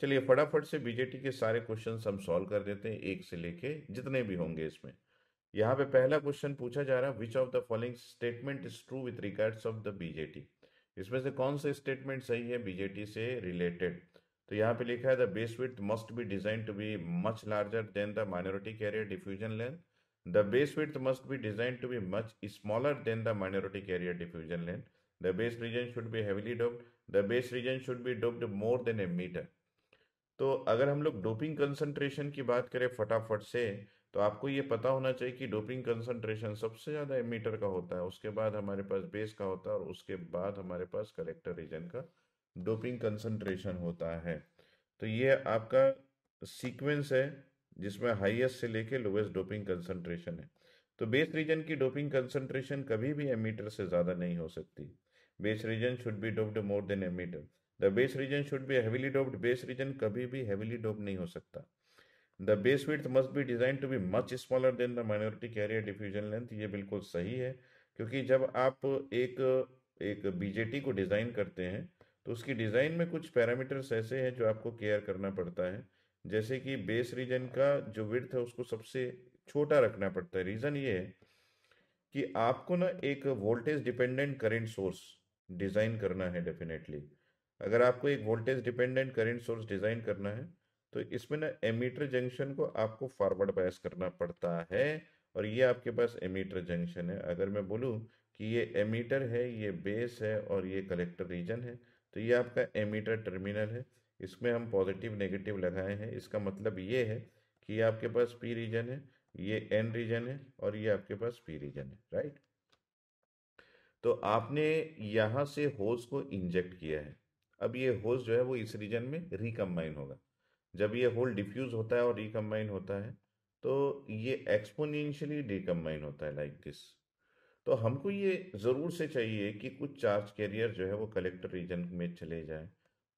चलिए फटाफट से बीजेटी के सारे क्वेश्चन हम सॉल्व कर देते हैं एक से लेके जितने भी होंगे इसमें यहाँ पे पहला क्वेश्चन पूछा जा रहा है which of the following statement is true with regards of the BJT इसमें से कौन सा स्टेटमेंट सही है बीजेटी से रिलेटेड तो यहाँ पे लिखा है the base width must be design to be much larger than the minority carrier diffusion length the base width must be design to be much smaller than the minority carrier diffusion length the base region should be heavily doped the base region should be doped more than emitter तो अगर हम लोग doping concentration की बात करें फटाफट से तो आपको ये पता होना चाहिए कि डोपिंग कंसंट्रेशन सबसे ज़्यादा एमीटर का होता है उसके बाद हमारे पास बेस का होता है और उसके बाद हमारे पास कलेक्टर रीजन का डोपिंग कंसंट्रेशन होता है तो ये आपका सीक्वेंस है जिसमें हाईएस्ट से लेके लोवेस्ट डोपिंग कंसंट्रेशन है तो बेस रीजन की डोपिंग कंसंट्रेशन कभी भी एमीटर से ज़्यादा नहीं हो सकती base region should be doped more than emitter the base region should be heavily doped base region कभी भी हैवीली डोप नहीं हो सकता the base width must be design to be much smaller than the minority carrier diffusion length ये बिल्कुल सही है क्योंकि जब आप एक एक बीजेटी को डिज़ाइन करते हैं तो उसकी डिज़ाइन में कुछ पैरामीटर्स ऐसे हैं जो आपको केयर करना पड़ता है जैसे कि बेस रीजन का जो विर्थ है उसको सबसे छोटा रखना पड़ता है रीज़न ये है कि आपको ना एक voltage dependent current source design करना है डेफिनेटली अगर आपको एक voltage dependent current source design करना है तो इसमें ना एमीटर जंक्शन को आपको फॉरवर्ड बायस करना पड़ता है और ये आपके पास एमीटर जंक्शन है अगर मैं बोलूँ कि ये एमीटर है ये बेस है और ये कलेक्टर रीजन है तो ये आपका एमीटर टर्मिनल है इसमें हम पॉजिटिव नेगेटिव लगाए हैं इसका मतलब ये है कि ये आपके पास पी रीजन है ये एन रीजन है और ये आपके पास पी रीजन है राइट तो आपने यहाँ से होस को इंजेक्ट किया है अब ये होल्स जो है वो इस रीजन में रिकम्बाइन होगा जब ये होल डिफ्यूज होता है और रिकम्बाइन होता है तो ये एक्सपोनेंशियली डिकम्बाइन होता है लाइक दिस तो हमको ये ज़रूर से चाहिए कि कुछ चार्ज कैरियर जो है वो कलेक्टर रीजन में चले जाए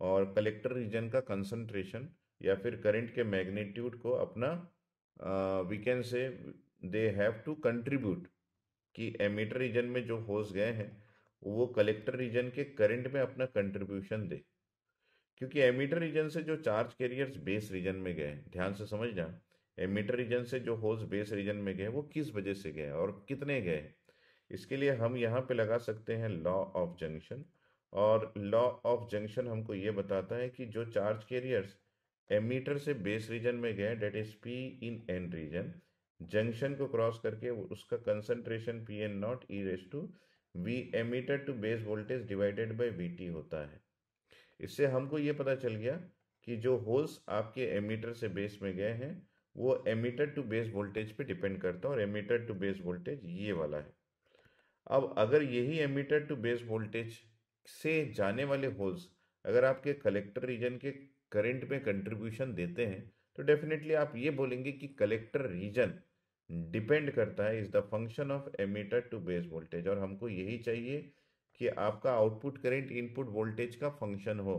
और कलेक्टर रीजन का कंसंट्रेशन या फिर करंट के मैग्नीट्यूड को अपना we can say they have to contribute कि एमिटर रीजन में जो होल्स गए हैं वो कलेक्टर रीजन के करंट में अपना कंट्रीब्यूशन दे क्योंकि एमीटर रीजन से जो चार्ज कैरियर्स बेस रीजन में गए ध्यान से समझ जा एमीटर रीजन से जो होल्स बेस रीजन में गए वो किस वजह से गए और कितने गए इसके लिए हम यहाँ पे लगा सकते हैं लॉ ऑफ जंक्शन और लॉ ऑफ जंक्शन हमको ये बताता है कि जो चार्ज कैरियर्स एमीटर से बेस रीजन में गए that is P in N region junction को क्रॉस करके उसका concentration P N not E raise to V emitted to base voltage divided by V T होता है इससे हमको ये पता चल गया कि जो होल्स आपके एमीटर से बेस में गए हैं वो एमीटर टू बेस वोल्टेज पे डिपेंड करता है और एमीटर टू बेस वोल्टेज ये वाला है अब अगर यही एमीटर टू बेस वोल्टेज से जाने वाले होल्स अगर आपके कलेक्टर रीजन के करंट में कंट्रीब्यूशन देते हैं तो डेफिनेटली आप ये बोलेंगे कि कलेक्टर रीजन डिपेंड करता है is the function of emitter to base voltage और हमको यही चाहिए कि आपका आउटपुट करंट इनपुट वोल्टेज का फंक्शन हो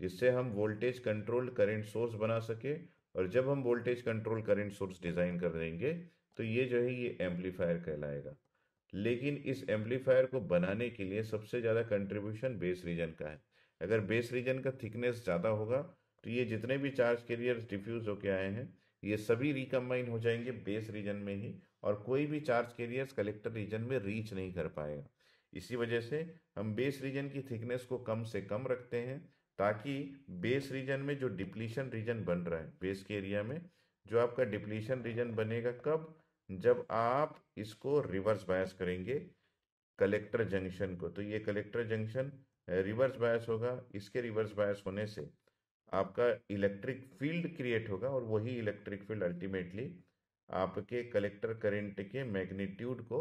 जिससे हम वोल्टेज कंट्रोल करंट सोर्स बना सके और जब हम voltage control current source design कर देंगे तो ये जो है ये एम्पलीफायर कहलाएगा लेकिन इस एम्पलीफायर को बनाने के लिए सबसे ज़्यादा कंट्रीब्यूशन बेस रीजन का है अगर बेस रीजन का थिकनेस ज़्यादा होगा तो ये जितने भी चार्ज कैरियर डिफ्यूज़ होके आए हैं ये सभी रिकम्बाइन हो जाएंगे बेस रीजन में ही और कोई भी चार्ज कैरियर्स कलेक्टर रीजन में रीच नहीं कर पाएगा इसी वजह से हम बेस रीजन की थिकनेस को कम से कम रखते हैं ताकि बेस रीजन में जो डिप्लीशन रीजन बन रहा है बेस के एरिया में जो आपका डिप्लीशन रीजन बनेगा कब जब आप इसको रिवर्स बायस करेंगे कलेक्टर जंक्शन को तो ये कलेक्टर जंक्शन रिवर्स बायस होगा इसके रिवर्स बायस होने से आपका इलेक्ट्रिक फील्ड क्रिएट होगा और वही इलेक्ट्रिक फील्ड अल्टीमेटली आपके कलेक्टर करंट के मैग्नीट्यूड को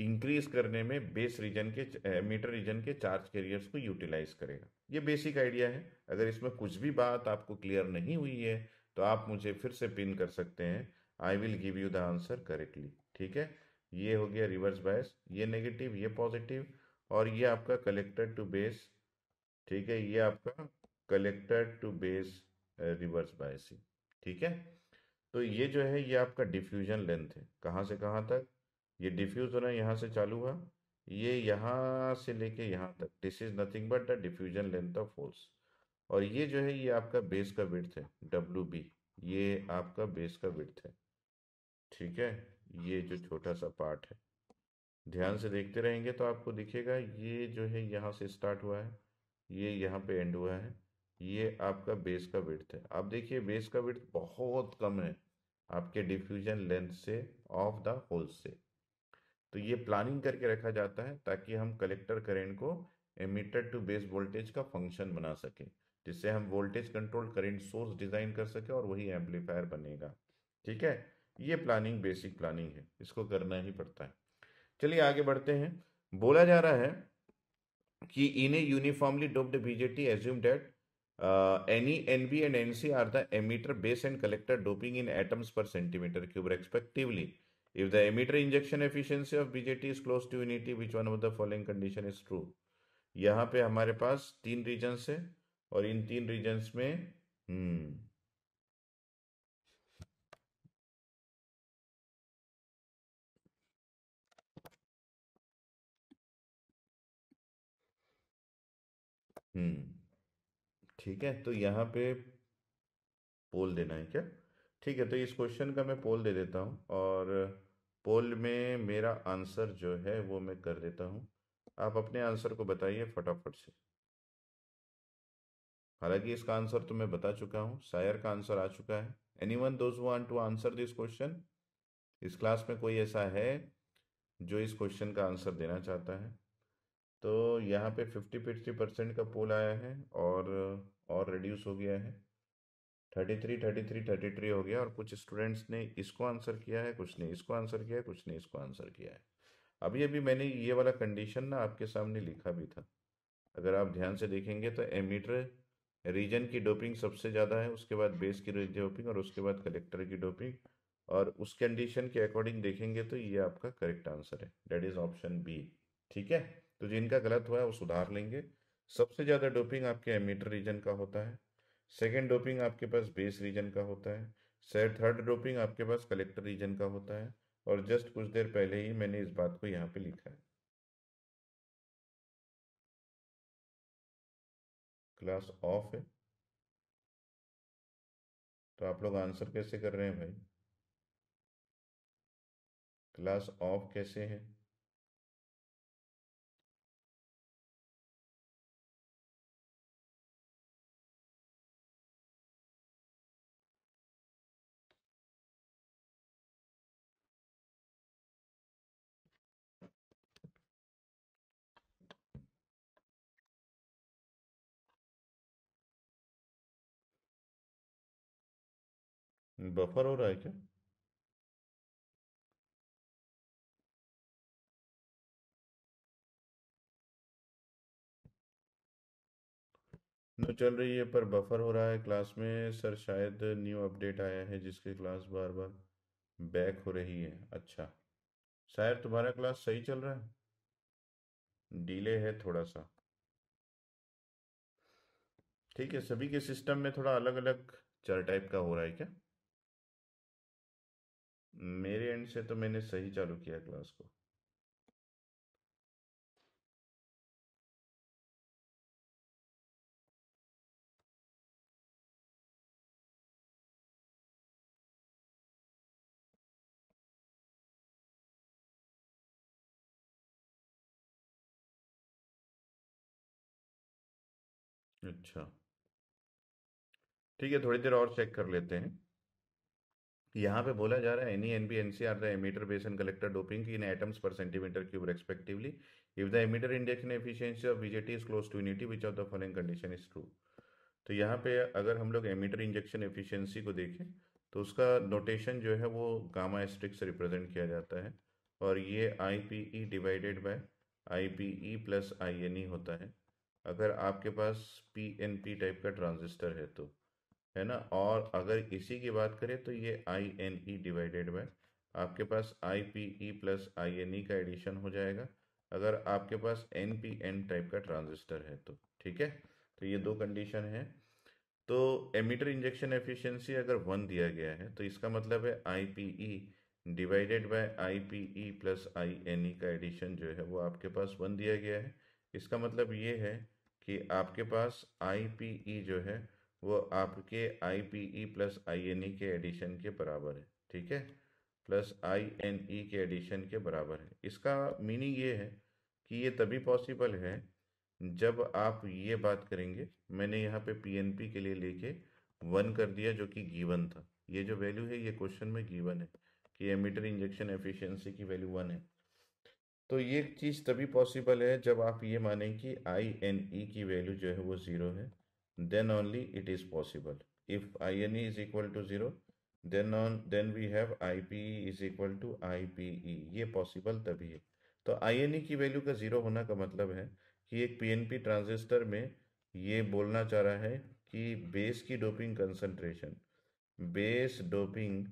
इंक्रीज करने में बेस रीजन के मीटर रीजन के चार्ज कैरियर्स को यूटिलाइज करेगा ये बेसिक आइडिया है अगर इसमें कुछ भी बात आपको क्लियर नहीं हुई है तो आप मुझे फिर से पिन कर सकते हैं I will give you the answer correctly ठीक है ये हो गया रिवर्स बायस ये नेगेटिव ये पॉजिटिव और ये आपका कलेक्टर टू बेस ठीक है ये आपका collector to base reverse biasing ठीक है तो ये जो है ये आपका डिफ्यूजन लेंथ है कहाँ से कहाँ तक ये डिफ्यूज होना यहाँ से चालू हुआ ये यहाँ से लेके यहाँ तक this is nothing but the diffusion length of force और ये जो है ये आपका बेस का विर्थ है डब्ल्यू बी ये आपका बेस का विड्थ है ठीक है ये जो छोटा सा पार्ट है ध्यान से देखते रहेंगे तो आपको दिखेगा ये जो है यहाँ से स्टार्ट हुआ है ये यहाँ पे एंड हुआ है ये आपका बेस का विड्थ है आप देखिए बेस का विड्थ बहुत कम है आपके डिफ्यूजन लेंथ से ऑफ द होल से तो ये प्लानिंग करके रखा जाता है ताकि हम कलेक्टर करेंट को एमिटर टू बेस वोल्टेज का फंक्शन बना सके जिससे हम voltage control current source design कर सके और वही एम्पलीफायर बनेगा ठीक है ये प्लानिंग बेसिक प्लानिंग है इसको करना ही पड़ता है चलिए आगे बढ़ते हैं बोला जा रहा है कि in a uniformly doped BJT assume that Uh, NE, NB, and NC are the emitter base and collector doping in atoms per centimeter cube respectively. If the emitter injection efficiency of BJT is close to unity, which one of the following condition is true? यहाँ पे हमारे पास तीन regions है और इन तीन regions में हम्म हम्म ठीक है तो यहाँ पे पोल देना है क्या ठीक है तो इस क्वेश्चन का मैं पोल दे देता हूँ और पोल में मेरा आंसर जो है वो मैं कर देता हूँ आप अपने आंसर को बताइए फटाफट से हालांकि इसका आंसर तो मैं बता चुका हूँ शायर का आंसर आ चुका है any one those to answer this question इस क्लास में कोई ऐसा है जो इस क्वेश्चन का आंसर देना चाहता है तो यहाँ पे फिफ्टी फिफ्टी परसेंट का पोल आया है और और रिड्यूस हो गया है thirty three thirty three thirty three हो गया और कुछ स्टूडेंट्स ने इसको आंसर किया है कुछ ने इसको आंसर किया है कुछ ने इसको आंसर किया है अभी अभी मैंने ये वाला कंडीशन ना आपके सामने लिखा भी था अगर आप ध्यान से देखेंगे तो एमीटर रीजन की डोपिंग सबसे ज़्यादा है उसके बाद बेस की डोपिंग और उसके बाद कलेक्टर की डोपिंग और उस कंडीशन के अकॉर्डिंग देखेंगे तो ये आपका करेक्ट आंसर है डेट इज़ ऑप्शन बी ठीक है तो जिनका गलत हुआ है वो सुधार लेंगे सबसे ज़्यादा डोपिंग आपके एमिटर रीजन का होता है सेकेंड डोपिंग आपके पास बेस रीजन का होता है सर थर्ड डोपिंग आपके पास कलेक्टर रीजन का होता है और जस्ट कुछ देर पहले ही मैंने इस बात को यहाँ पे लिखा है क्लास ऑफ है तो आप लोग आंसर कैसे कर रहे हैं भाई क्लास ऑफ कैसे है बफर हो रहा है क्या तो चल रही है पर बफर हो रहा है क्लास में सर शायद न्यू अपडेट आया है जिसके क्लास बार बार बैक हो रही है अच्छा शायद तुम्हारा क्लास सही चल रहा है डिले है थोड़ा सा ठीक है सभी के सिस्टम में थोड़ा अलग अलग चल टाइप का हो रहा है क्या मेरे एंड से तो मैंने सही चालू किया क्लास को अच्छा ठीक है थोड़ी देर और चेक कर लेते हैं यहाँ पे बोला जा रहा है N E N B NB N C are emitter base and collector doping in atoms per centimetre cube respectively if the emitter index in efficiency of BJT is close to unity which of the following condition is true तो यहाँ पे अगर हम लोग emitter injection efficiency को देखें तो उसका नोटेशन जो है वो गामा से रिप्रेजेंट किया जाता है और ये I P E divided by I P E plus I N E होता है अगर आपके पास पी एन पी टाइप का ट्रांजिस्टर है तो है ना और अगर इसी की बात करें तो ये I N E divided by आपके पास I P E plus I N E का एडिशन हो जाएगा अगर आपके पास एन पी एन टाइप का ट्रांजिस्टर है तो ठीक है तो ये दो कंडीशन है तो एमिटर इंजेक्शन एफिशिएंसी अगर वन दिया गया है तो इसका मतलब है I P E divided by I P E plus I N E का एडिशन जो है वो आपके पास वन दिया गया है इसका मतलब ये है कि आपके पास आई पी ई जो है वो आपके I P E plus I N E के एडिशन के बराबर है ठीक है प्लस आई एन ई के एडिशन के बराबर है इसका मीनिंग ये है कि ये तभी पॉसिबल है जब आप ये बात करेंगे मैंने यहाँ पे पी एन पी के लिए लेके वन कर दिया जो कि गीवन था ये जो वैल्यू है ये क्वेश्चन में गीवन है कि एमिटर इंजेक्शन एफिशिएंसी की वैल्यू वन है तो ये चीज़ तभी पॉसिबल है जब आप ये माने कि आई एन ई की वैल्यू जो है वो ज़ीरो है then only it is possible if ine is equal to 0 then on then we have ipe is equal to ipe ये पॉसिबल तभी है तो आई e की वैल्यू का जीरो होना का मतलब है कि एक पीएनपी ट्रांजिस्टर में ये बोलना चाह रहा है कि बेस की doping concentration base doping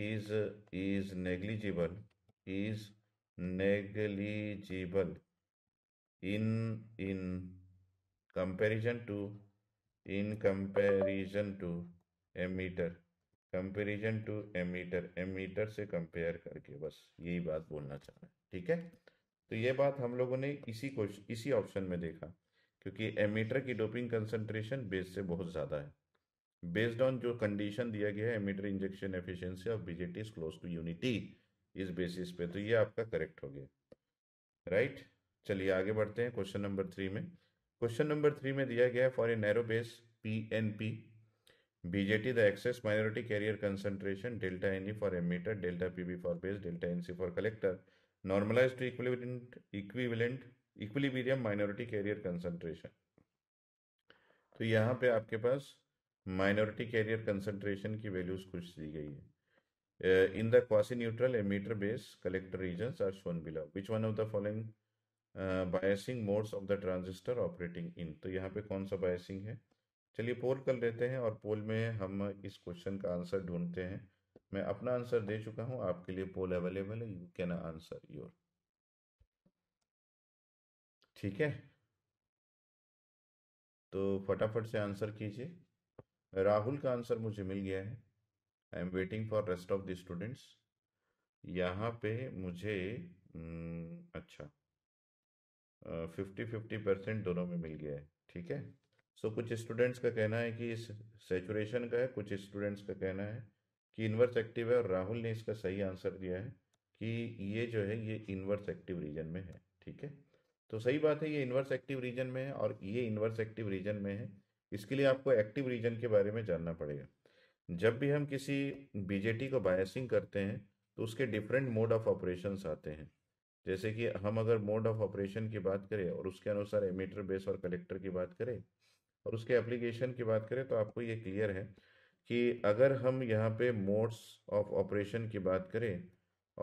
is is negligible is negligible in in comparison to in comparison to emitter comparison to emitter emitter से कंपेयर करके बस यही बात बोलना चाह रहे हैं ठीक है तो ये बात हम लोगों ने इसी क्वेश्चन इसी ऑप्शन में देखा क्योंकि एमीटर की डोपिंग कंसंट्रेशन बेस से बहुत ज़्यादा है बेस्ड ऑन जो कंडीशन दिया गया है emitter injection efficiency of BJT is close to unity इस बेसिस पे तो ये आपका करेक्ट हो गया राइट चलिए आगे बढ़ते हैं क्वेश्चन नंबर थ्री में क्वेश्चन नंबर थ्री में दिया गया है for a narrow base P N P BJT the excess minority carrier concentration delta N E for emitter delta P B for base delta N C for collector normalise to equivalent equivalent equilibrium minority carrier concentration तो यहाँ पे आपके पास minority carrier concentration की values कुछ दी गई है in the quasi neutral ammeter base collector region are shown below which one of the following biasing modes of the transistor operating in तो यहाँ पे कौन सा बायसिंग है चलिए पोल कर लेते हैं और पोल में हम इस क्वेश्चन का आंसर ढूंढते हैं मैं अपना आंसर दे चुका हूँ आपके लिए पोल अवेलेबल है यू कैन आंसर योर ठीक है तो फटाफट से आंसर कीजिए राहुल का आंसर मुझे मिल गया है I am waiting for rest of the students यहाँ पे मुझे हम्म, अच्छा फिफ्टी फिफ्टी परसेंट दोनों में मिल गया है ठीक है सो so, कुछ स्टूडेंट्स का कहना है कि इस सेचुरेशन का है कुछ स्टूडेंट्स का कहना है कि इन्वर्स एक्टिव है और राहुल ने इसका सही आंसर दिया है कि ये जो है ये इन्वर्स एक्टिव रीजन में है ठीक है तो सही बात है ये इन्वर्स एक्टिव रीजन में है और ये इन्वर्स एक्टिव रीजन में है इसके लिए आपको एक्टिव रीजन के बारे में जानना पड़ेगा जब भी हम किसी बीजेटी को बायसिंग करते हैं तो उसके डिफरेंट मोड ऑफ ऑपरेशन आते हैं जैसे कि हम अगर मोड ऑफ ऑपरेशन की बात करें और उसके अनुसार एमीटर बेस और कलेक्टर की बात करें और उसके एप्लीकेशन की बात करें तो आपको ये क्लियर है कि अगर हम यहाँ पे मोड्स ऑफ ऑपरेशन की बात करें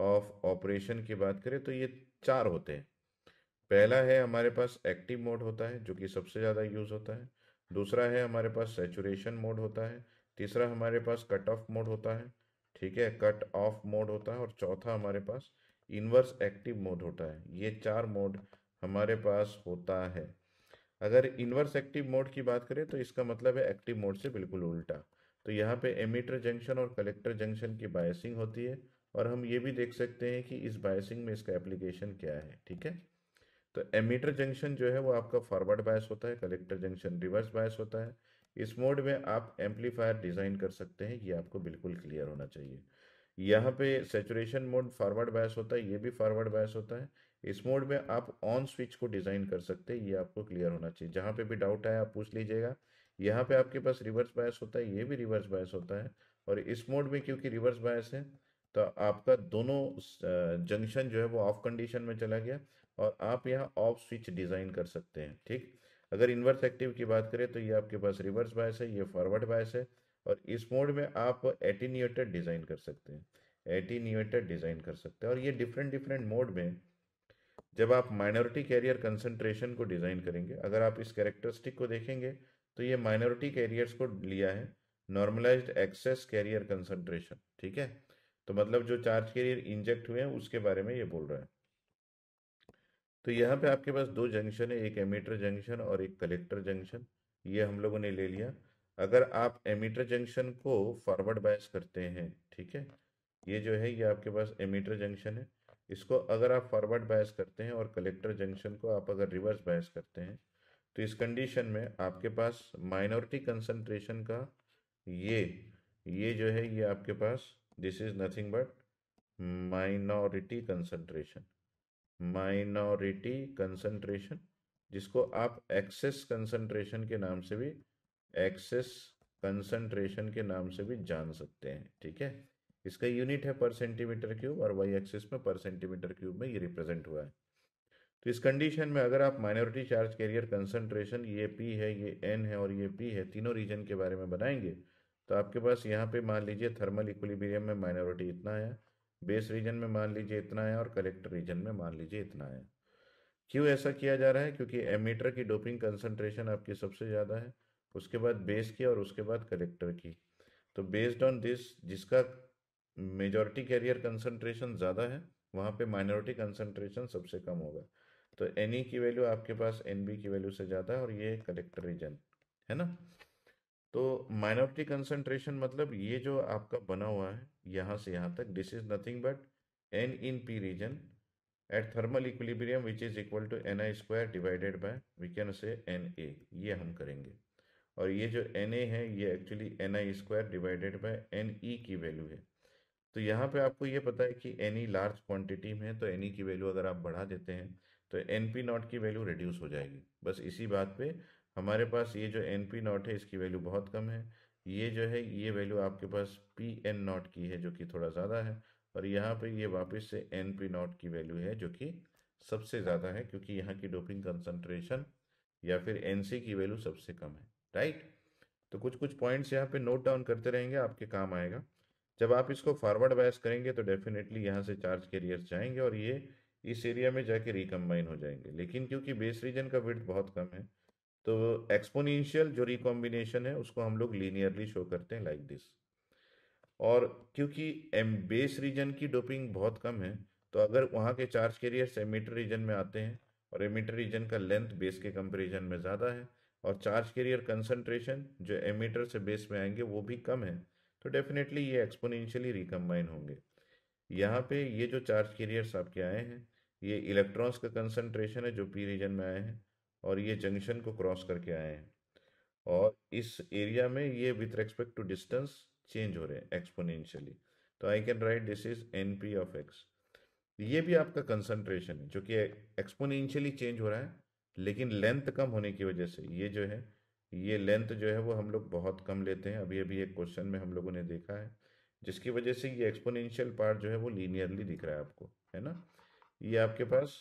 ऑफ ऑपरेशन की बात करें तो ये चार होते हैं पहला है हमारे पास एक्टिव मोड होता है जो कि सबसे ज़्यादा यूज़ होता है दूसरा है हमारे पास सेचुरेशन मोड होता है तीसरा हमारे पास कट ऑफ मोड होता है ठीक है कट ऑफ मोड होता है और चौथा हमारे पास इन्वर्स एक्टिव मोड होता है ये चार मोड हमारे पास होता है अगर इन्वर्स एक्टिव मोड की बात करें तो इसका मतलब है एक्टिव मोड से बिल्कुल उल्टा तो यहाँ पे एमीटर जंक्शन और कलेक्टर जंक्शन की बायसिंग होती है और हम ये भी देख सकते हैं कि इस बायसिंग में इसका एप्लीकेशन क्या है ठीक है तो एमीटर जंक्शन जो है वो आपका फॉरवर्ड बायस होता है कलेक्टर जंक्शन रिवर्स बायस होता है इस मोड में आप एम्पलीफायर डिज़ाइन कर सकते हैं ये आपको बिल्कुल क्लियर होना चाहिए यहाँ पे सेचुरेशन मोड फॉरवर्ड बायस होता है ये भी फॉरवर्ड बायस होता है इस मोड में आप ऑन स्विच को डिज़ाइन कर सकते हैं ये आपको क्लियर होना चाहिए जहाँ पे भी डाउट आया आप पूछ लीजिएगा यहाँ पे आपके पास रिवर्स बायस होता है ये भी रिवर्स बायस होता है और इस मोड में क्योंकि रिवर्स बायस है तो आपका दोनों जंक्शन जो है वो ऑफ कंडीशन में चला गया और आप यहाँ ऑफ स्विच डिज़ाइन कर सकते हैं ठीक अगर इन्वर्स एक्टिव की बात करें तो ये आपके पास रिवर्स बायस है ये फॉरवर्ड बायस है और इस मोड में आप एटीन्यूएटर डिज़ाइन कर सकते हैं एटीन्यूएटर डिज़ाइन कर सकते हैं और ये डिफरेंट डिफरेंट मोड में जब आप माइनॉरिटी कैरियर कंसंट्रेशन को डिज़ाइन करेंगे अगर आप इस कैरेक्टरिस्टिक को देखेंगे तो ये माइनॉरिटी कैरियर्स को लिया है नॉर्मलाइज एक्सेस कैरियर कंसंट्रेशन ठीक है तो मतलब जो चार्ज कैरियर इंजेक्ट हुए हैं उसके बारे में ये बोल रहा है तो यहाँ पे आपके पास दो जंक्शन है एक एमिटर जंक्शन और एक कलेक्टर जंक्शन ये हम लोगों ने ले लिया अगर आप एमीटर जंक्शन को फॉरवर्ड बायस करते हैं ठीक है ये जो है ये आपके पास एमीटर जंक्शन है इसको अगर आप फॉरवर्ड बायस करते हैं और कलेक्टर जंक्शन को आप अगर रिवर्स बायस करते हैं तो इस कंडीशन में आपके पास माइनॉरिटी कंसंट्रेशन का ये ये जो है ये आपके पास this is nothing but minority concentration minority concentration जिसको आप एक्सेस कंसंट्रेशन के नाम से भी एक्सेस कंसंट्रेशन के नाम से भी जान सकते हैं ठीक है इसका यूनिट है पर सेंटीमीटर क्यूब और वाई एक्सिस में पर सेंटीमीटर क्यूब में ये रिप्रेजेंट हुआ है तो इस कंडीशन में अगर आप माइनॉरिटी चार्ज कैरियर कंसंट्रेशन ये पी है ये एन है और ये पी है तीनों रीजन के बारे में बनाएंगे तो आपके पास यहाँ पे मान लीजिए थर्मल इक्विलिब्रियम में माइनॉरिटी इतना आया बेस रीजन में मान लीजिए इतना आया और कलेक्टर रीजन में मान लीजिए इतना आया क्यों ऐसा किया जा रहा है क्योंकि एमीटर की डोपिंग कंसनट्रेशन आपकी सबसे ज़्यादा है उसके बाद बेस की और उसके बाद कलेक्टर की तो बेस्ड ऑन दिस जिसका मेजॉरिटी कैरियर कंसंट्रेशन ज़्यादा है वहाँ पे माइनॉरिटी कंसंट्रेशन सबसे कम होगा तो एन ई e की वैल्यू आपके पास एन बी की वैल्यू से ज़्यादा है और ये कलेक्टर रीजन है ना तो माइनॉरिटी कंसंट्रेशन मतलब ये जो आपका बना हुआ है यहाँ से यहाँ तक this is nothing but N in P region at thermal equilibrium which is equal to N I square divided by we can say N A ये हम करेंगे और ये जो एन ए है ये actually N I square divided by N E की value है तो यहाँ पे आपको ये पता है कि एन ई लार्ज क्वांटिटी में है तो एन ई e की वैल्यू अगर आप बढ़ा देते हैं तो एन पी नॉट की वैल्यू रिड्यूस हो जाएगी बस इसी बात पे हमारे पास ये जो एन पी नॉट है इसकी वैल्यू बहुत कम है ये जो है ये वैल्यू आपके पास पी एन नॉट की है जो कि थोड़ा ज़्यादा है और यहाँ पे ये वापस से एन पी नॉट की वैल्यू है जो कि सबसे ज़्यादा है क्योंकि यहाँ की डोपिंग कंसनट्रेशन या फिर एन सी की वैल्यू सबसे कम है राइट तो कुछ कुछ पॉइंट्स यहाँ पे नोट डाउन करते रहेंगे आपके काम आएगा जब आप इसको फॉरवर्ड बायस करेंगे तो डेफिनेटली यहाँ से चार्ज कैरियर्स जाएंगे और ये इस एरिया में जाके रिकम्बाइन हो जाएंगे लेकिन क्योंकि बेस रीजन का विर्थ बहुत कम है तो एक्सपोनेंशियल जो रिकॉम्बिनेशन है उसको हम लोग लीनियरली शो करते हैं लाइक like दिस और क्योंकि एम बेस रीजन की डोपिंग बहुत कम है तो अगर वहाँ के चार्ज कैरियर्स एमिटर रीजन में आते हैं और एमिटर रीजन का लेंथ बेस के कंपेरिजन में ज़्यादा है और चार्ज कैरियर कंसनट्रेशन जो एमीटर से बेस में आएंगे वो भी कम है तो डेफिनेटली ये एक्सपोनेंशियली रिकम्बाइन होंगे यहाँ पे ये जो चार्ज कैरियर्स आपके आए हैं ये इलेक्ट्रॉन्स का कंसनट्रेशन है जो पी रीजन में आए हैं और ये जंक्शन को क्रॉस करके आए हैं और इस एरिया में ये with respect to distance change हो रहे हैं एक्सपोनेंशियली तो I can write this is N P of X ये भी आपका कंसनट्रेशन है जो कि एक्सपोनेंशियली चेंज हो रहा है लेकिन लेंथ कम होने की वजह से ये जो है ये लेंथ जो है वो हम लोग बहुत कम लेते हैं अभी अभी एक क्वेश्चन में हम लोगों ने देखा है जिसकी वजह से ये एक्सपोनेंशियल पार्ट जो है वो लीनियरली दिख रहा है आपको है ना ये आपके पास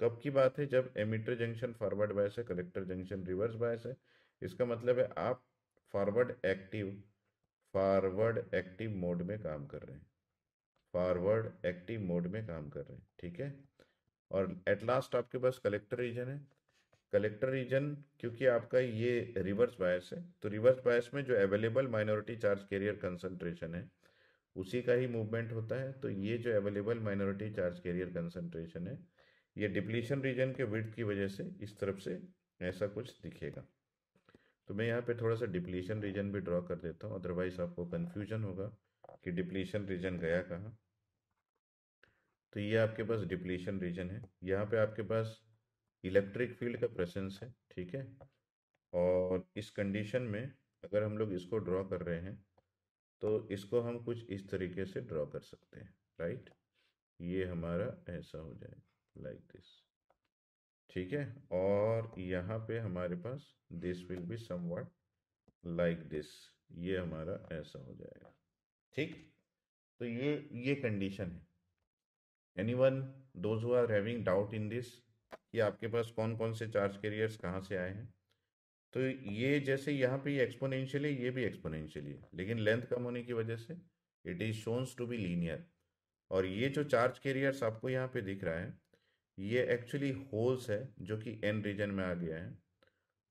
कब की बात है जब एमिटर जंक्शन फॉरवर्ड बायस है कलेक्टर जंक्शन रिवर्स बायस है इसका मतलब है आप forward active forward active mode में काम कर रहे हैं फॉरवर्ड एक्टिव मोड में काम कर रहे हैं ठीक है और एट लास्ट आपके पास कलेक्टर रीजन है कलेक्टर रीजन क्योंकि आपका ये रिवर्स बायस है तो रिवर्स बायस में जो available minority charge carrier concentration है उसी का ही मूवमेंट होता है तो ये जो available minority charge carrier concentration है ये डिप्लीशन रीजन के विड की वजह से इस तरफ से ऐसा कुछ दिखेगा तो मैं यहाँ पे थोड़ा सा डिप्लीशन रीजन भी ड्रॉ कर देता हूँ अदरवाइज आपको कन्फ्यूजन होगा कि डिप्लीशन रीजन गया कहाँ तो ये आपके पास डिप्लीशन रीजन है यहाँ पे आपके पास इलेक्ट्रिक फील्ड का प्रेजेंस है ठीक है और इस कंडीशन में अगर हम लोग इसको ड्रॉ कर रहे हैं तो इसको हम कुछ इस तरीके से ड्रॉ कर सकते हैं राइट ये हमारा ऐसा हो जाएगा लाइक दिस ठीक है और यहाँ पे हमारे पास this will be somewhat like this ये हमारा ऐसा हो जाएगा ठीक तो ये ये कंडीशन है any one those who are having doubt in this कि आपके पास कौन कौन से चार्ज कैरियर्स कहाँ से आए हैं तो ये जैसे यहाँ पे एक्सपोनेंशियल है ये भी एक्सपोनेंशियल है लेकिन लेंथ कम होने की वजह से it is shown to be linear और ये जो चार्ज कैरियर्स आपको यहाँ पे दिख रहा है ये एक्चुअली होल्स है जो कि एन रीजन में आ गया है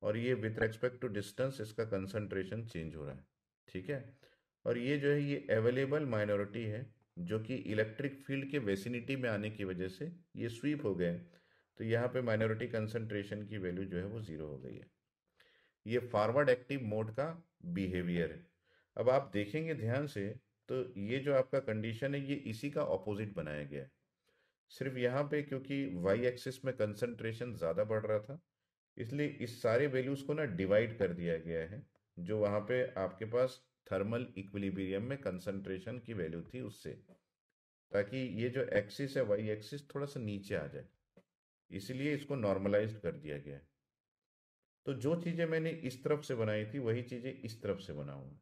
और ये विथ रेस्पेक्ट टू डिस्टेंस इसका कंसनट्रेशन चेंज हो रहा है ठीक है और ये जो है ये अवेलेबल माइनॉरिटी है जो कि इलेक्ट्रिक फील्ड के वेसिनिटी में आने की वजह से ये स्वीप हो गए तो यहाँ पे माइनॉरिटी कंसंट्रेशन की वैल्यू जो है वो ज़ीरो हो गई है ये फॉरवर्ड एक्टिव मोड का बिहेवियर है अब आप देखेंगे ध्यान से तो ये जो आपका कंडीशन है ये इसी का ऑपोजिट बनाया गया है सिर्फ यहाँ पे क्योंकि वाई एक्सिस में कंसंट्रेशन ज़्यादा बढ़ रहा था इसलिए इस सारे वैल्यूज़ को ना डिवाइड कर दिया गया है जो वहाँ पे आपके पास थर्मल इक्विलिब्रियम में कंसंट्रेशन की वैल्यू थी उससे ताकि ये जो एक्सिस है वाई एक्सिस थोड़ा सा नीचे आ जाए इसलिए इसको नॉर्मलाइज कर दिया गया है तो जो चीज़ें मैंने इस तरफ से बनाई थी वही चीज़ें इस तरफ से बनाऊंगा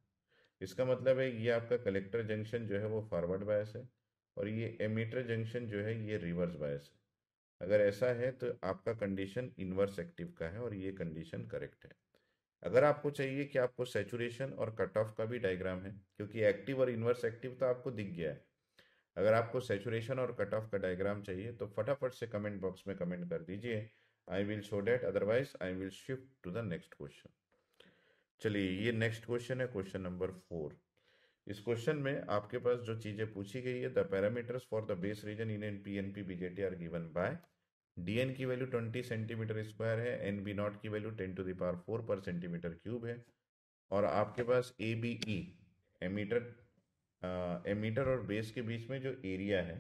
इसका मतलब है ये आपका कलेक्टर जंक्शन जो है वो फॉरवर्ड बायस है और ये एमीटर जंक्शन जो है ये रिवर्स बायस है अगर ऐसा है तो आपका कंडीशन इन्वर्स एक्टिव का है और ये कंडीशन करेक्ट है अगर आपको चाहिए कि आपको सेचुरेशन और कट ऑफ का भी डायग्राम है क्योंकि एक्टिव और इन्वर्स एक्टिव तो आपको दिख गया है अगर आपको सेचुरेशन और कट ऑफ का डायग्राम चाहिए तो फटाफट से कमेंट बॉक्स में कमेंट कर दीजिए I will show that otherwise I will shift to the next question चलिए ये नेक्स्ट क्वेश्चन है क्वेश्चन नंबर फोर इस क्वेश्चन में आपके पास जो चीजें पूछी गई है the parameters for the base region in N P N P BJT are given by DN की वैल्यू ट्वेंटी सेंटीमीटर स्क्वायर है एन बी नॉट की value ten to the power four per centimetre cube है और आपके पास A B E emitter emitter और base के बीच में जो एरिया है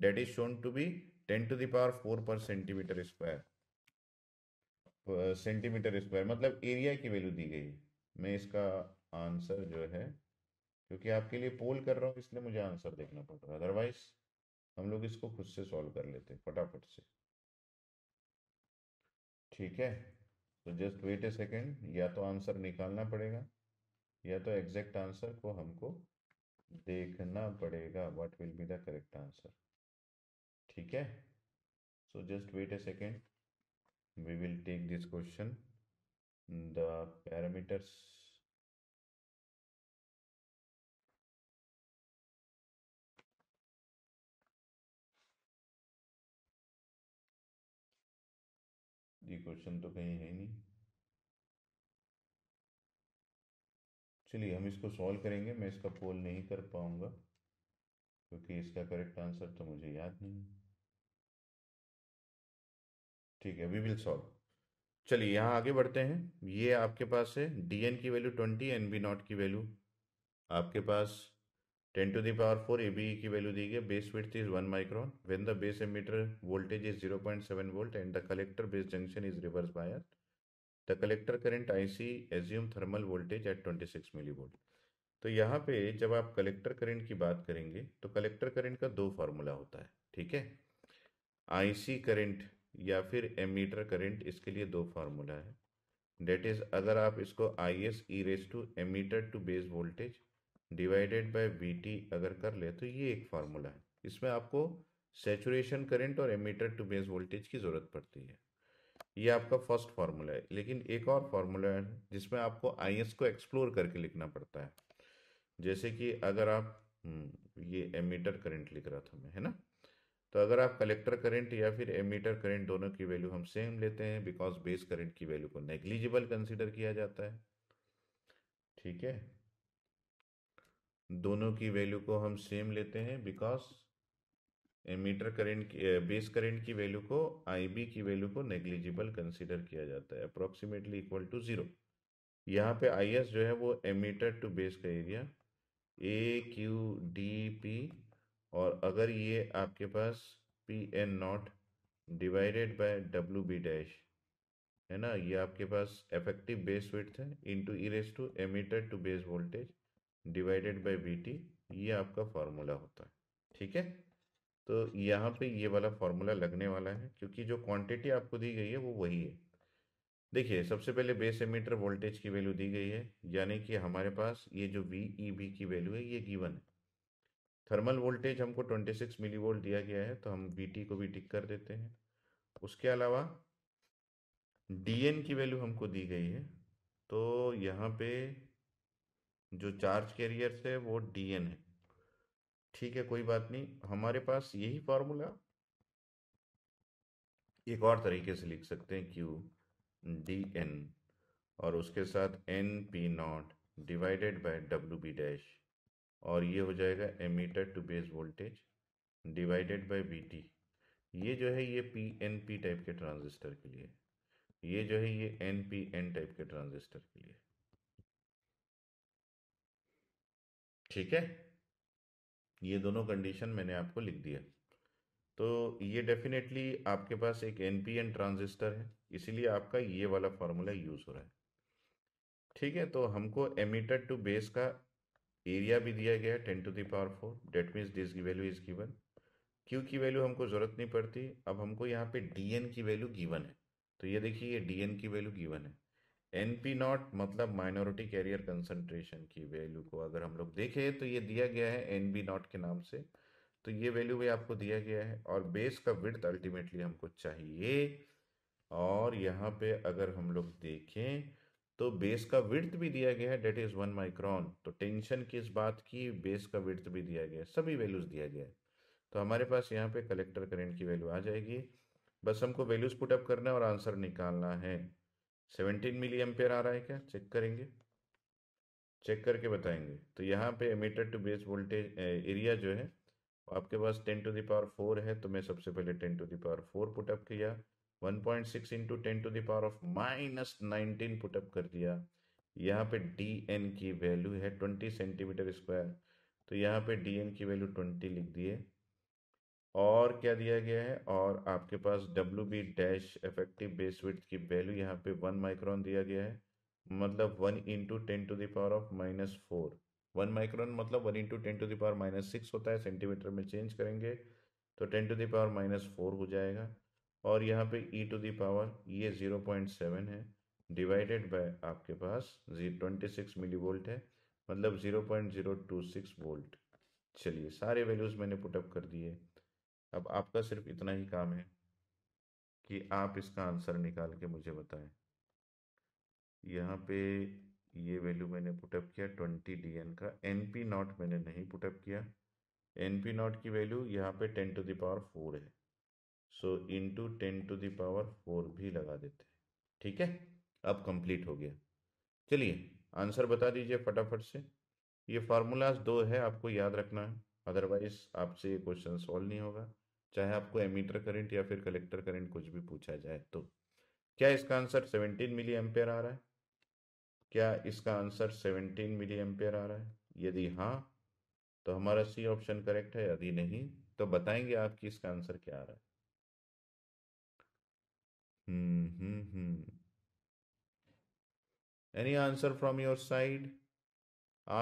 that is shown to be ten to the power four per centimetre square centimetre square मतलब एरिया की वैल्यू दी गई मैं इसका आंसर जो है क्योंकि आपके लिए पोल कर रहा हूँ इसलिए मुझे आंसर देखना पड़ रहा है अदरवाइज हम लोग इसको खुद से सॉल्व कर लेते हैं फटाफट से ठीक है तो जस्ट वेट ए सेकेंड या तो आंसर निकालना पड़ेगा या तो एग्जैक्ट आंसर को हमको देखना पड़ेगा what will be the correct answer ठीक है so just wait a second we will take this question the parameters question तो कहीं है नहीं चलिए हम इसको सॉल्व करेंगे मैं इसका पोल नहीं कर पाऊंगा क्योंकि इसका करेक्ट आंसर तो मुझे याद नहीं ठीक है वी विल सॉल्व चलिए यहाँ आगे बढ़ते हैं ये आपके पास है डी एन की value twenty N B naught की वैल्यू आपके पास ten to the power four A B की वैल्यू दी गई base width is one micron when the base emitter voltage is zero point seven volt and the collector base junction is reverse biased the collector current C assume thermal voltage at 26 volt तो यहाँ पे जब आप collector current की बात करेंगे तो collector current का दो फार्मूला होता है ठीक है आईसी करंट या फिर एमीटर करंट इसके लिए दो फार्मूला है डेट इज अगर आप इसको I S e raise to emitter to base voltage divided by V T अगर कर ले तो ये एक फार्मूला है इसमें आपको सेचुरेशन करंट और एमीटर टू बेस वोल्टेज की ज़रूरत पड़ती है ये आपका फर्स्ट फार्मूला है लेकिन एक और फार्मूला है जिसमें आपको आई को एक्सप्लोर करके लिखना पड़ता है जैसे कि अगर आप हम्म, ये एमीटर करंट लिख रहा था मैं है ना तो अगर आप कलेक्टर करंट या फिर एमीटर करंट दोनों की वैल्यू हम सेम लेते हैं बिकॉज बेस करंट की वैल्यू को नेग्लिजिबल कंसिडर किया जाता है ठीक है दोनों की वैल्यू को हम सेम लेते हैं because meter current base current की वैल्यू को आईबी की वैल्यू को नेग्लिजिबल कंसिडर किया जाता है अप्रोक्सीमेटली इक्वल टू ज़ीरो यहाँ पे आई एस जो है वो एमीटर टू बेस का area A Q D P और अगर ये आपके पास P N naught divided by W B dash है ना ये आपके पास इफेक्टिव बेस विथ है into e raise to emitter to base voltage divided by B T ये आपका फार्मूला होता है ठीक है तो यहाँ पे ये वाला फॉर्मूला लगने वाला है क्योंकि जो क्वांटिटी आपको दी गई है वो वही है देखिए सबसे पहले बेस एमीटर वोल्टेज की वैल्यू दी गई है यानी कि हमारे पास ये जो वी ई बी की वैल्यू है ये गिवन है थर्मल वोल्टेज हमको 26 मिली वोल्ट दिया गया है तो हम वी को भी टिक कर देते हैं उसके अलावा डी की वैल्यू हमको दी गई है तो यहाँ पे जो चार्ज कैरियर्स है वो डी है ठीक है कोई बात नहीं हमारे पास यही फॉर्मूला एक और तरीके से लिख सकते हैं क्यू डी एन और उसके साथ N P naught divided by W B dash और ये हो जाएगा emitter to base voltage divided by B T ये जो है ये पी एन पी टाइप के ट्रांजिस्टर के लिए ये जो है ये एन पी एन टाइप के ट्रांजिस्टर के लिए ठीक है ये दोनों कंडीशन मैंने आपको लिख दिया तो ये डेफिनेटली आपके पास एक एन पी एन ट्रांजिस्टर है इसीलिए आपका ये वाला फार्मूला यूज़ हो रहा है ठीक है तो हमको एमिटर टू बेस का एरिया भी दिया गया है ten to the power four that means this की वैल्यू इज गिवन क्यू की वैल्यू हमको ज़रूरत नहीं पड़ती अब हमको यहाँ पे डी एन की वैल्यू गिवन है तो ये देखिए ये डी एन की वैल्यू गिवन है एन पी नॉट मतलब माइनॉरिटी कैरियर कंसंट्रेशन की वैल्यू को अगर हम लोग देखें तो ये दिया गया है एन बी नॉट के नाम से तो ये वैल्यू भी आपको दिया गया है और बेस का विड्थ अल्टीमेटली हमको चाहिए और यहाँ पे अगर हम लोग देखें तो बेस का विड्थ भी दिया गया है डेट इज़ वन माइक्रॉन तो टेंशन किस बात की बेस का विड्थ भी दिया गया है सभी वैल्यूज़ दिया गया है तो हमारे पास यहाँ पे कलेक्टर करेंट की वैल्यू आ जाएगी बस हमको वैल्यूज़ पुटअप करना है और आंसर निकालना है सेवनटीन मिली एम्पेयर आ रहा है क्या चेक करेंगे चेक करके बताएंगे तो यहाँ पे emitter to base voltage area जो है आपके पास टेन टू दावर फोर है तो मैं सबसे पहले ten to the power four put up किया one point six into ten to the power of minus nineteen put up कर दिया यहाँ पे डी एन की वैल्यू है ट्वेंटी सेंटीमीटर स्क्वायर तो यहाँ पे डी एन की वैल्यू ट्वेंटी लिख दिए और क्या दिया गया है और आपके पास W B dash effective base width की वैल्यू यहाँ पे वन माइक्रोन दिया गया है मतलब one into ten to the power of minus four one micron मतलब one into ten to the power minus six होता है सेंटीमीटर में चेंज करेंगे तो ten to the power minus four हो जाएगा और यहाँ पे ई टू दावर ये ज़ीरो पॉइंट सेवन है डिवाइडेड बाय आपके पास जी ट्वेंटी सिक्स मिली वोल्ट है मतलब zero point zero two six volt चलिए सारे वैल्यूज़ मैंने पुटअप कर दिए अब आपका सिर्फ इतना ही काम है कि आप इसका आंसर निकाल के मुझे बताएं यहाँ पे ये वैल्यू मैंने पुटअप किया ट्वेंटी डी एन का एन पी नॉट मैंने नहीं पुटअप किया एन पी नॉट की वैल्यू यहाँ पे टेन टू दावर फोर है so into ten to the power four भी लगा देते हैं ठीक है अब कंप्लीट हो गया चलिए आंसर बता दीजिए फटाफट से ये फार्मूलाज दो है आपको याद रखना है अदरवाइज आपसे ये क्वेश्चन सॉल्व नहीं होगा चाहे आपको एमीटर करंट या फिर कलेक्टर करंट कुछ भी पूछा जाए तो क्या इसका आंसर 17 मिली एम्पेयर आ रहा है क्या इसका आंसर 17 मिली एम्पेयर आ रहा है यदि हाँ तो हमारा सी ऑप्शन करेक्ट है यदि नहीं तो बताएंगे आपकी इसका आंसर क्या आ रहा है any answer from your side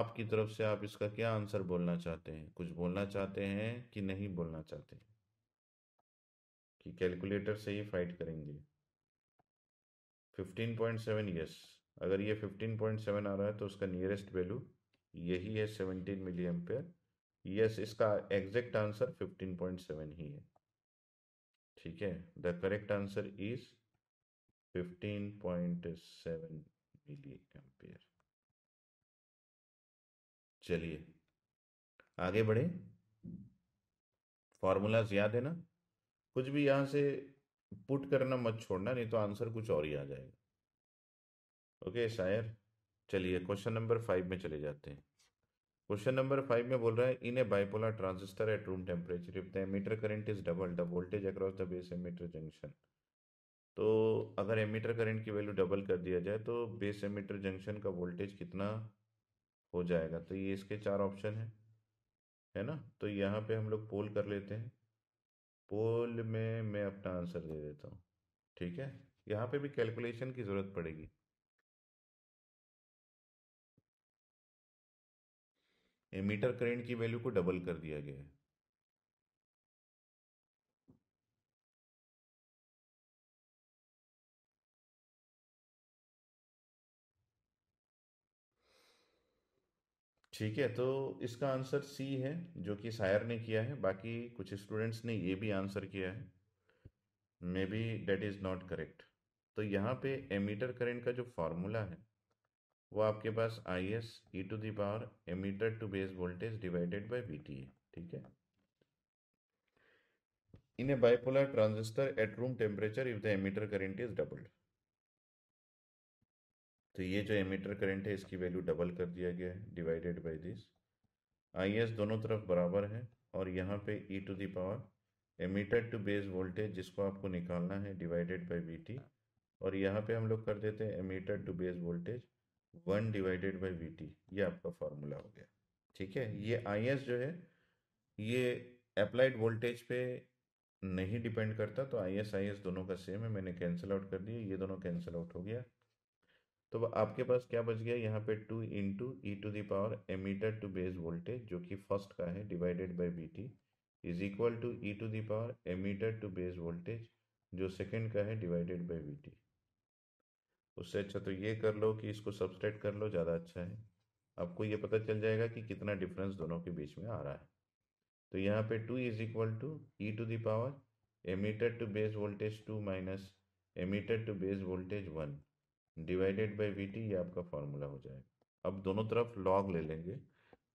आपकी तरफ से आप इसका क्या आंसर बोलना चाहते हैं कुछ बोलना चाहते हैं कि नहीं बोलना चाहते हैं कि कैलकुलेटर से ही फाइट करेंगे 15.7 यस अगर ये 15.7 आ रहा है तो उसका नियरेस्ट वैल्यू यही है 17 मिली एम्पेयर यस इसका एग्जैक्ट आंसर 15.7 ही है ठीक है the correct answer is 15.7 milli ampere चलिए आगे बढ़े फॉर्मूलाज याद है ना कुछ भी यहाँ से पुट करना मत छोड़ना नहीं तो आंसर कुछ और ही आ जाएगा ओके शायर चलिए क्वेश्चन नंबर फाइव में चले जाते हैं क्वेश्चन नंबर फाइव में बोल रहा है in a bipolar transistor at room temperature if the emitter current is double the voltage across the base emitter junction तो अगर एमीटर करंट की वैल्यू डबल कर दिया जाए तो बेस एमीटर जंक्शन का वोल्टेज कितना हो जाएगा तो ये इसके चार ऑप्शन है है ना तो यहाँ पे हम लोग पोल कर लेते हैं पोल में मैं अपना आंसर दे देता हूँ ठीक है यहाँ पे भी कैलकुलेशन की ज़रूरत पड़ेगी एमीटर करंट की वैल्यू को डबल कर दिया गया है ठीक है तो इसका आंसर सी है जो कि सायर ने किया है बाकी कुछ स्टूडेंट्स ने ये भी आंसर किया है maybe that is not correct तो यहाँ पे एमीटर करंट का जो फार्मूला है वो आपके पास I S e to the power emitter to base voltage divided by B T ठीक है in a bipolar transistor at room temperature if the emitter current is doubled तो ये जो एमीटर करंट है इसकी वैल्यू डबल कर दिया गया है डिवाइडेड बाय दिस आई दोनों तरफ बराबर है और यहाँ पे e to the power emitter to base voltage जिसको आपको निकालना है डिवाइडेड बाई वी और यहाँ पे हम लोग कर देते हैं emitter to base voltage one divided by V ये आपका फार्मूला हो गया ठीक है ये आई जो है ये अप्लाइड वोल्टेज पे नहीं डिपेंड करता तो आई एस आई एस दोनों का सेम है मैंने कैंसिल आउट कर दिया ये दोनों कैंसिल आउट हो गया तो आपके पास क्या बच गया यहाँ पे two into e to the power emitter to base voltage जो कि फर्स्ट का है divided by B T is equal to e to the power emitter to base voltage जो सेकेंड का है डिवाइडेड बाई बी टी उससे अच्छा तो ये कर लो कि इसको सबस्ट्रेट कर लो ज़्यादा अच्छा है आपको ये पता चल जाएगा कि कितना डिफरेंस दोनों के बीच में आ रहा है तो यहाँ पे two is equal to e to the power emitter to base voltage two minus emitter to base voltage one divided by V T ये आपका फॉर्मूला हो जाएगा अब दोनों तरफ लॉग ले लेंगे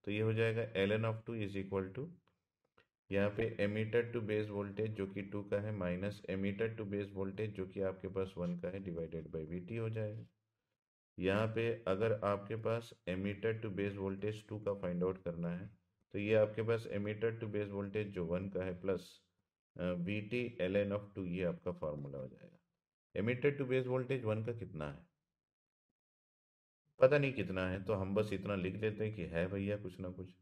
तो ये हो जाएगा L N of two is equal to यहाँ पे एमीटर टू बेस वोल्टेज जो कि टू का है minus emitter to base voltage जो कि आपके पास वन का है डिवाइडेड बाई वी टी हो जाएगा यहाँ पे अगर आपके पास emitter to base voltage two का फाइंड आउट करना है तो ये आपके पास एमीटर टू बेस वोल्टेज जो वन का है plus V T L N of two ये आपका फार्मूला हो जाएगा emitter to base voltage one का कितना है पता नहीं कितना है तो हम बस इतना लिख लेते हैं कि है भैया कुछ ना कुछ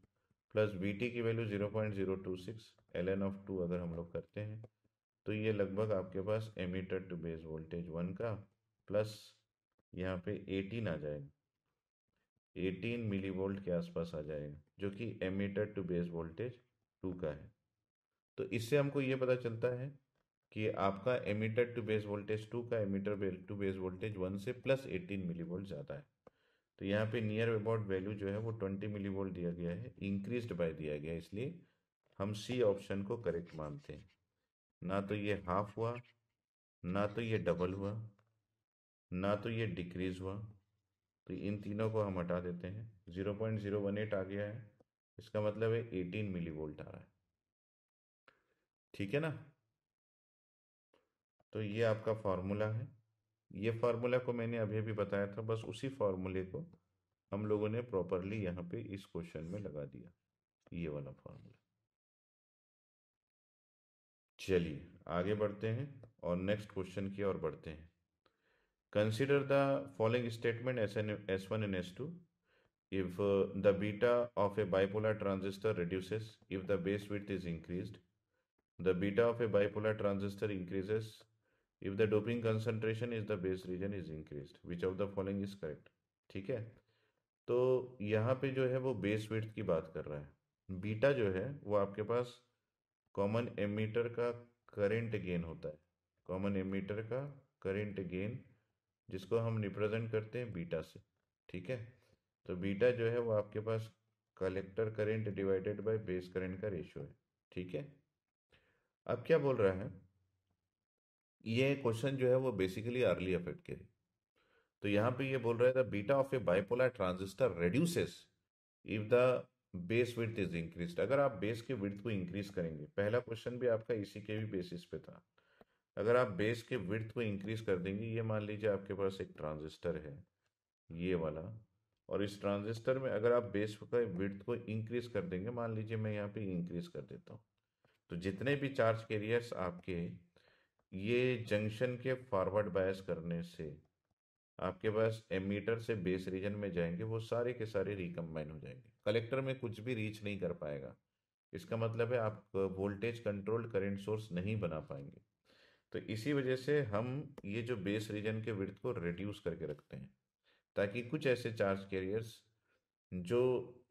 प्लस बी टी की value zero point zero two six L N of two अगर हम लोग करते हैं तो ये लगभग आपके पास emitter to base voltage one का प्लस यहाँ पे एटीन आ जाएगा एटीन मिली वोल्ट के आसपास आ जाएगा जो कि emitter to base voltage two का है तो इससे हमको ये पता चलता है कि आपका emitter to base voltage two का emitter to base voltage one से प्लस एटीन मिली वोल्ट ज़्यादा है तो यहाँ पे नियर अबाउट वैल्यू जो है वो ट्वेंटी मिली वोल्ट दिया गया है इंक्रीज बाय दिया गया है इसलिए हम सी ऑप्शन को करेक्ट मानते हैं ना तो ये हाफ हुआ ना तो ये डबल हुआ ना तो ये डिक्रीज हुआ तो इन तीनों को हम हटा देते हैं zero point zero one eight आ गया है इसका मतलब है एटीन मिली वोल्ट आ रहा है ठीक है ना तो ये आपका फार्मूला है ये फार्मूला को मैंने अभी अभी बताया था बस उसी फार्मूले को हम लोगों ने प्रॉपरली यहाँ पे इस क्वेश्चन में लगा दिया ये वाला फार्मूला चलिए आगे बढ़ते हैं और नेक्स्ट क्वेश्चन की ओर बढ़ते हैं consider the following statement S N S one and S two if the beta of a bipolar transistor reduces if the base width is increase the beta of a bipolar transistor increases if the doping concentration is the base region is increase which of the following is correct ठीक है तो यहाँ पे जो है वो base width की बात कर रहा है बीटा जो है वो आपके पास कॉमन एमीटर का करेंट गेन होता है कॉमन एमीटर का करेंट गेन जिसको हम रिप्रेजेंट करते हैं बीटा से ठीक है तो बीटा जो है वो आपके पास collector current divided by base current का रेशियो है ठीक है अब क्या बोल रहा है ये क्वेश्चन जो है वो बेसिकली अर्ली अफेक्ट के है तो यहाँ पे ये बोल रहा है beta of a bipolar transistor reduces if the base width is increase अगर आप बेस के विथ को इंक्रीज करेंगे पहला क्वेश्चन भी आपका इसी के भी बेसिस पे था अगर आप बेस के विथ को इंक्रीज कर देंगे ये मान लीजिए आपके पास एक ट्रांजिस्टर है ये वाला और इस ट्रांजिस्टर में अगर आप बेस का विथ को इंक्रीज कर देंगे मान लीजिए मैं यहाँ पे इंक्रीज कर देता हूँ तो जितने भी चार्ज कैरियर्स आपके ये जंक्शन के फॉरवर्ड बायस करने से आपके पास एमीटर से बेस रीजन में जाएंगे वो सारे के सारे रिकम्बाइन हो जाएंगे कलेक्टर में कुछ भी रीच नहीं कर पाएगा इसका मतलब है आप वोल्टेज कंट्रोल करंट सोर्स नहीं बना पाएंगे तो इसी वजह से हम ये जो बेस रीजन के विर्थ को रिड्यूस करके रखते हैं ताकि कुछ ऐसे चार्ज कैरियर्स जो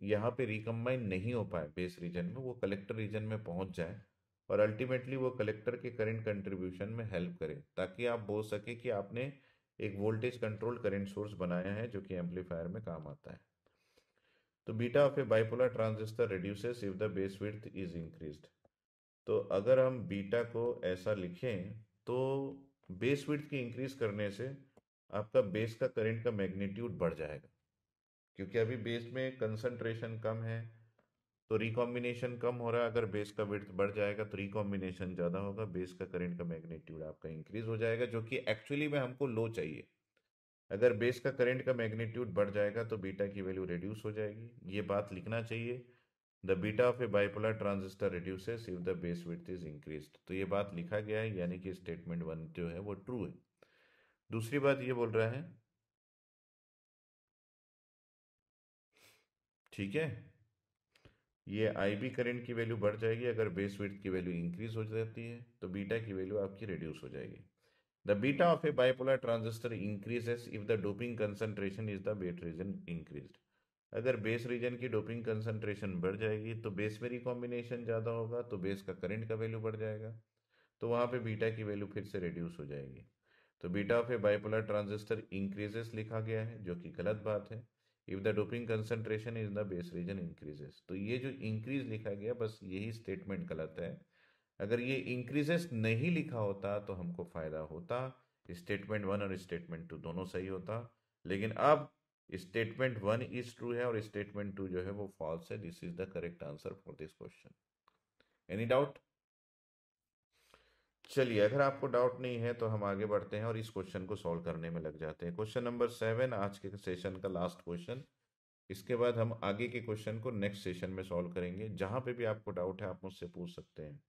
यहाँ पे रिकम्बाइन नहीं हो पाए बेस रीजन में वो कलेक्टर रीजन में पहुँच जाए और अल्टीमेटली वो कलेक्टर के करंट कंट्रीब्यूशन में हेल्प करे ताकि आप बोल सके कि आपने एक वोल्टेज कंट्रोल करंट सोर्स बनाया है जो कि एम्पलीफायर में काम आता है तो beta of a bipolar transistor reduces if the base width is increase तो अगर हम बीटा को ऐसा लिखें तो बेस विड्थ की इंक्रीज करने से आपका बेस का करंट का मैग्नीट्यूड बढ़ जाएगा क्योंकि अभी बेस में कंसंट्रेशन कम है तो रिकॉम्बिनेशन कम हो रहा है अगर बेस का विड्थ बढ़ जाएगा तो रिकॉम्बिनेशन ज़्यादा होगा बेस का करंट का मैग्नीट्यूड आपका इंक्रीज हो जाएगा जो कि एक्चुअली में हमको लो चाहिए अगर बेस का करंट का मैग्नीट्यूड बढ़ जाएगा तो बीटा की वैल्यू रिड्यूस हो जाएगी ये बात लिखना चाहिए the beta of a bipolar transistor reduces if the base width is increase तो ये बात लिखा गया है यानी कि स्टेटमेंट वन जो है वो ट्रू है दूसरी बात ये बोल रहा है ठीक है ये I hmm, B hmm. Current की वैल्यू बढ़ जाएगी अगर बेस विथ की वैल्यू इंक्रीज हो जाती है तो बीटा की वैल्यू आपकी रिड्यूस हो जाएगी the beta of a bipolar transistor increases if the doping concentration is the base region increase अगर बेस रीजन की डोपिंग कंसनट्रेशन बढ़ जाएगी तो बेस में रिकॉम्बिनेशन ज़्यादा होगा तो बेस का करेंट का वैल्यू बढ़ जाएगा तो वहाँ पे बीटा की वैल्यू फिर से रिड्यूस हो जाएगी तो beta of a bipolar transistor increases लिखा गया है जो कि गलत बात है if the doping concentration in the base region increases तो ये जो इंक्रीज लिखा गया बस यही स्टेटमेंट गलत है अगर ये इंक्रीजेस नहीं लिखा होता तो हमको फायदा होता स्टेटमेंट वन और स्टेटमेंट टू दोनों सही होता लेकिन अब स्टेटमेंट वन इज ट्रू है और स्टेटमेंट टू जो है वो फॉल्स है this is the correct answer for this question any doubt चलिए अगर आपको डाउट नहीं है तो हम आगे बढ़ते हैं और इस क्वेश्चन को सॉल्व करने में लग जाते हैं क्वेश्चन नंबर सेवन आज के सेशन का लास्ट क्वेश्चन इसके बाद हम आगे के क्वेश्चन को नेक्स्ट सेशन में सॉल्व करेंगे जहाँ पे भी आपको डाउट है आप मुझसे पूछ सकते हैं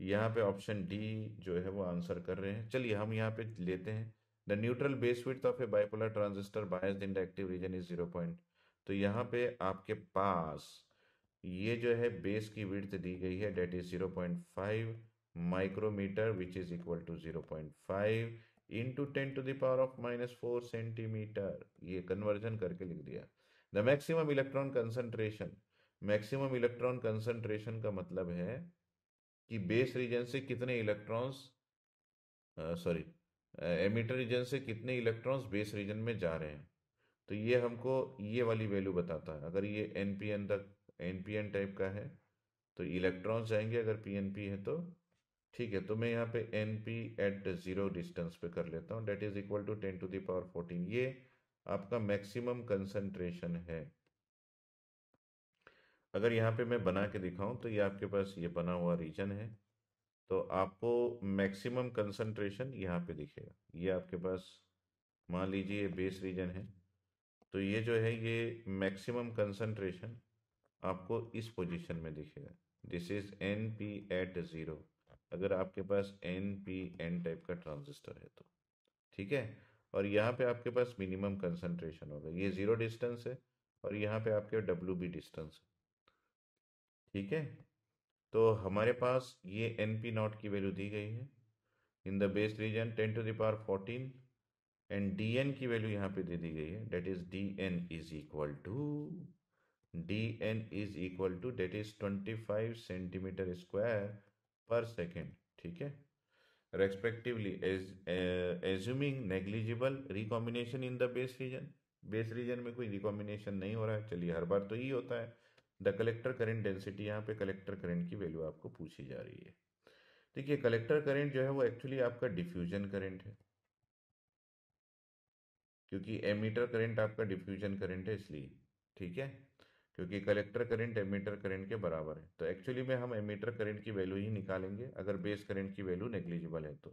यहाँ पे ऑप्शन डी जो है वो आंसर कर रहे हैं चलिए हम यहाँ पे लेते हैं the neutral base width of a bipolar transistor bias in the active region is zero point तो यहाँ पे आपके पास ये जो है बेस की विड्थ दी गई है that is zero point five micrometer which is equal to 0.5 into 10 to the power of minus 4 centimeter ये conversion करके लिख दिया the maximum electron concentration maximum electron concentration का मतलब है कि base region से कितने electrons सॉरी एमिटर रीजन से कितने इलेक्ट्रॉन्स बेस रीजन में जा रहे हैं तो ये हमको ये वाली वैल्यू बताता है अगर ये एन पी एन तक एन पी एन टाइप का है तो इलेक्ट्रॉन्स जाएंगे अगर पी एन पी है तो ठीक है तो मैं यहाँ पे N P at zero distance पे कर लेता हूँ that is equal to ten to the power fourteen ये आपका मैक्सिमम कंसंट्रेशन है अगर यहाँ पे मैं बना के दिखाऊं तो ये आपके पास ये बना हुआ रीजन है तो आपको मैक्सिमम कंसंट्रेशन यहाँ पे दिखेगा ये आपके पास मान लीजिए ये बेस रीजन है तो ये जो है ये मैक्सिमम कंसंट्रेशन आपको इस पोजीशन में दिखेगा this is N P at zero अगर आपके पास एन पी एन टाइप का ट्रांजिस्टर है तो ठीक है और यहाँ पे आपके पास मिनिमम कंसंट्रेशन होगा ये ज़ीरो डिस्टेंस है और यहाँ पे आपके डब्ल्यू बी डिस्टेंस है ठीक है तो हमारे पास ये एन पी नॉट की वैल्यू दी गई है in the base region ten to the power fourteen and D N की वैल्यू यहाँ पे दे दी गई है that is D N is equal to D N is equal to that is twenty five centimetre square per second ठीक है respectively assuming negligible recombination in the base region base region में कोई रिकॉम्बिनेशन नहीं हो रहा है चलिए हर बार तो यही होता है द कलेक्टर करेंट डेंसिटी यहाँ पे कलेक्टर करंट की वैल्यू आपको पूछी जा रही है देखिए कलेक्टर करेंट जो है वो एक्चुअली आपका डिफ्यूजन करेंट है क्योंकि एमीटर करंट आपका डिफ्यूजन करेंट है इसलिए ठीक है क्योंकि कलेक्टर करंट एमीटर करंट के बराबर है तो एक्चुअली में हम एमीटर करंट की वैल्यू ही निकालेंगे अगर बेस करंट की वैल्यू नेग्लिजिबल है तो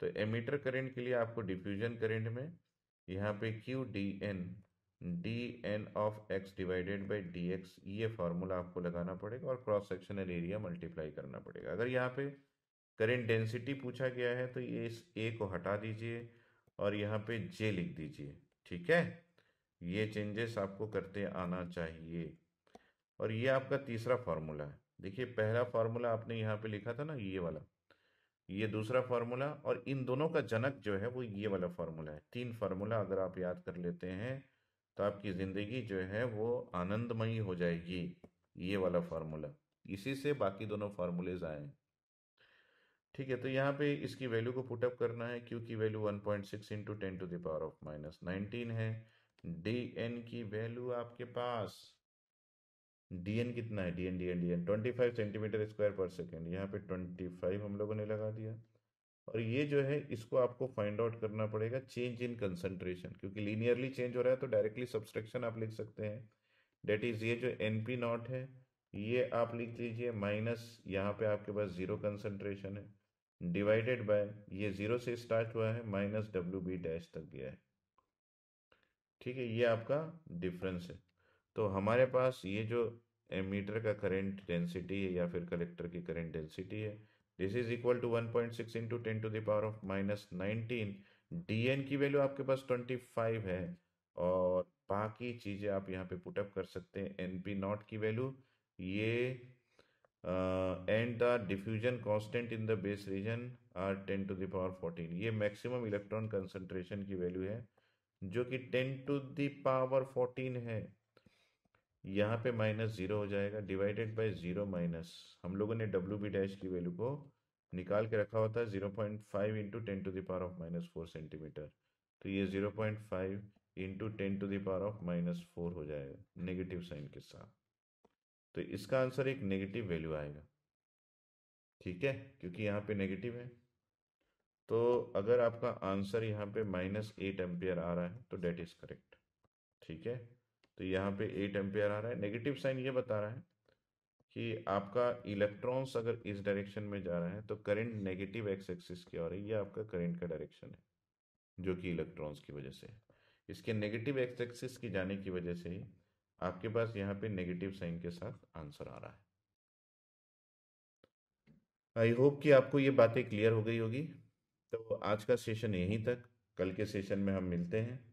तो एमीटर करंट के लिए आपको डिफ्यूजन करंट में यहाँ पे Q D N D N of X divided by D X ये फार्मूला आपको लगाना पड़ेगा और क्रॉस सेक्शनल एरिया मल्टीप्लाई करना पड़ेगा अगर यहाँ पे करेंट डेंसिटी पूछा गया है तो ये इस ए को हटा दीजिए और यहाँ पे जे लिख दीजिए ठीक है ये चेंजेस आपको करते आना चाहिए और ये आपका तीसरा फार्मूला है देखिए पहला फार्मूला आपने यहाँ पे लिखा था ना ये वाला ये दूसरा फार्मूला और इन दोनों का जनक जो है वो ये वाला फार्मूला है तीन फार्मूला अगर आप याद कर लेते हैं तो आपकी ज़िंदगी जो है वो आनंदमयी हो जाएगी ये वाला फार्मूला इसी से बाकी दोनों फार्मूलेज आए ठीक है तो यहाँ पे इसकी वैल्यू को पुटअप करना है क्योंकि value one point six into ten to the power of minus nineteen है डी एन की वैल्यू आपके पास डी एन कितना है D N D N D N twenty five centimetre square per second यहाँ पे ट्वेंटी फाइव हम लोगों ने लगा दिया और ये जो है इसको आपको फाइंड आउट करना पड़ेगा चेंज इन कंसंट्रेशन क्योंकि लीनियरली चेंज हो रहा है तो डायरेक्टली सब्सट्रक्शन आप लिख सकते हैं डेट इज ये जो एन पी नॉट है ये आप लिख लीजिए माइनस यहाँ पे आपके पास जीरो कंसंट्रेशन है डिवाइडेड बाय ये जीरो से स्टार्ट हुआ है माइनस डब्ल्यू बी डैश तक गया है ठीक है ये आपका डिफरेंस है तो हमारे पास ये जो एमीटर का करंट डेंसिटी है या फिर कलेक्टर की करंट डेंसिटी है this is equal to 1.6 point six into ten to the power of minus nineteen D N की वैल्यू आपके पास 25 है और बाकी चीज़ें आप यहाँ पे पुटअप कर सकते हैं एन पी नॉट की वैल्यू ये and the diffusion constant in the base region are ten to the power fourteen ये मैक्सिमम इलेक्ट्रॉन कंसनट्रेशन की वैल्यू है जो कि टेन टू दावर फोर्टीन है यहाँ पे माइनस ज़ीरो हो जाएगा डिवाइडेड बाय ज़ीरो माइनस हम लोगों ने डब्ल्यू बी डैश की वैल्यू को निकाल के रखा होता है zero point five into ten to the power of minus four centimetre तो ये zero point five into ten to the power of minus four हो जाएगा नेगेटिव साइन के साथ तो इसका आंसर एक नेगेटिव वैल्यू आएगा ठीक है क्योंकि यहाँ पे नेगेटिव है तो अगर आपका आंसर यहाँ पे माइनस एट एम्पियर आ रहा है तो डेट इज करेक्ट ठीक है तो यहाँ पे एट एम्पियर आ रहा है नेगेटिव साइन ये बता रहा है कि आपका इलेक्ट्रॉन्स अगर इस डायरेक्शन में जा रहा है तो करंट नेगेटिव एक्स एक्सिस की ओर है ये आपका करंट का डायरेक्शन है जो कि इलेक्ट्रॉन्स की वजह से है इसके नेगेटिव एक्स एक्सिस की जाने की वजह से ही आपके पास यहाँ पे नेगेटिव साइन के साथ आंसर आ रहा है आई होप कि आपको ये बातें क्लियर हो गई होगी तो आज का सेशन यहीं तक कल के सेशन में हम मिलते हैं